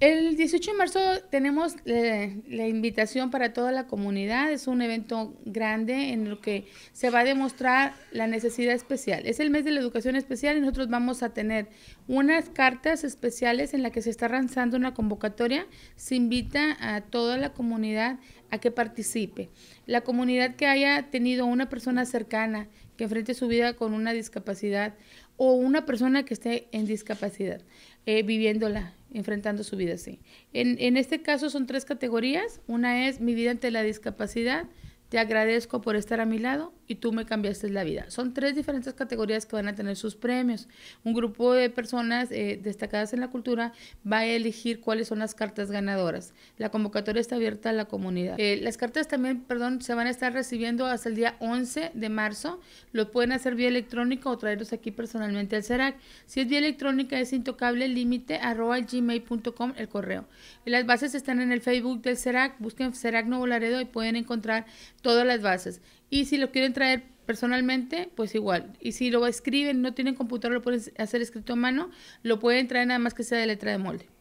El 18 de marzo tenemos eh, la, invitación para toda la comunidad. Es un evento grande en lo que se va a demostrar la necesidad especial. Es el mes de la educación especial y nosotros vamos a tener unas cartas especiales en las que se está lanzando una convocatoria. Se invita a toda la comunidad a que participe. La comunidad que haya tenido una persona cercana que enfrente su vida con una discapacidad o una persona que esté en discapacidad eh, viviéndola enfrentando su vida así. En, en este caso son tres categorías. Una es mi vida ante la discapacidad, te agradezco por estar a mi lado y tú me cambiaste la vida. Son tres diferentes categorías que van a tener sus premios. Un grupo de personas eh, destacadas en la cultura va a elegir cuáles son las cartas ganadoras. La convocatoria está abierta a la comunidad. Eh, las cartas también, perdón, se van a estar recibiendo hasta el día 11 de marzo. Lo pueden hacer vía electrónica o traerlos aquí personalmente al CERAC. Si es vía electrónica es intocable límite arroba gmail.com el correo. Las bases están en el Facebook del CERAC. Busquen CERAC Nuevo Laredo y pueden encontrar todas las bases. Y si lo quieren traer personalmente, pues igual. Y si lo escriben, no tienen computador, lo pueden hacer escrito a mano, lo pueden traer nada más que sea de letra de molde.